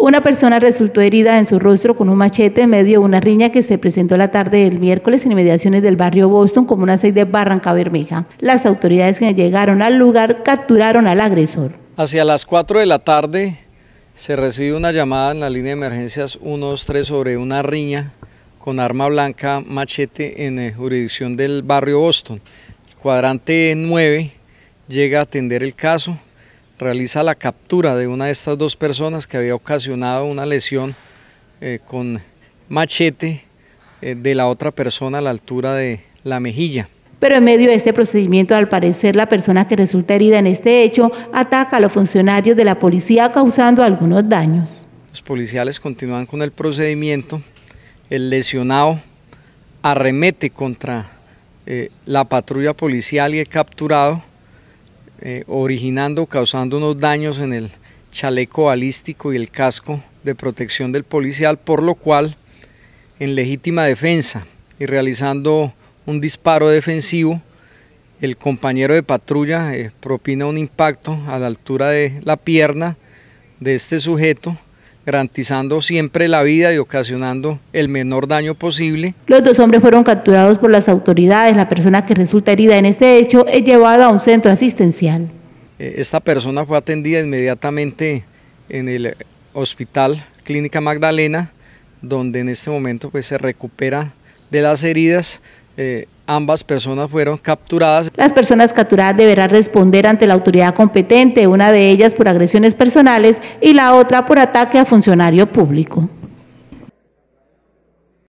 Una persona resultó herida en su rostro con un machete en medio de una riña que se presentó la tarde del miércoles en inmediaciones del barrio Boston, una 6 de Barranca Bermeja. Las autoridades que llegaron al lugar capturaron al agresor. Hacia las 4 de la tarde se recibe una llamada en la línea de emergencias 123 sobre una riña con arma blanca machete en eh, jurisdicción del barrio Boston. El cuadrante 9 llega a atender el caso realiza la captura de una de estas dos personas que había ocasionado una lesión eh, con machete eh, de la otra persona a la altura de la mejilla. Pero en medio de este procedimiento, al parecer, la persona que resulta herida en este hecho ataca a los funcionarios de la policía causando algunos daños. Los policiales continúan con el procedimiento. El lesionado arremete contra eh, la patrulla policial y es capturado eh, originando, causando unos daños en el chaleco balístico y el casco de protección del policial, por lo cual, en legítima defensa y realizando un disparo defensivo, el compañero de patrulla eh, propina un impacto a la altura de la pierna de este sujeto, garantizando siempre la vida y ocasionando el menor daño posible. Los dos hombres fueron capturados por las autoridades. La persona que resulta herida en este hecho es llevada a un centro asistencial. Eh, esta persona fue atendida inmediatamente en el hospital Clínica Magdalena, donde en este momento pues, se recupera de las heridas. Eh, Ambas personas fueron capturadas. Las personas capturadas deberán responder ante la autoridad competente, una de ellas por agresiones personales y la otra por ataque a funcionario público.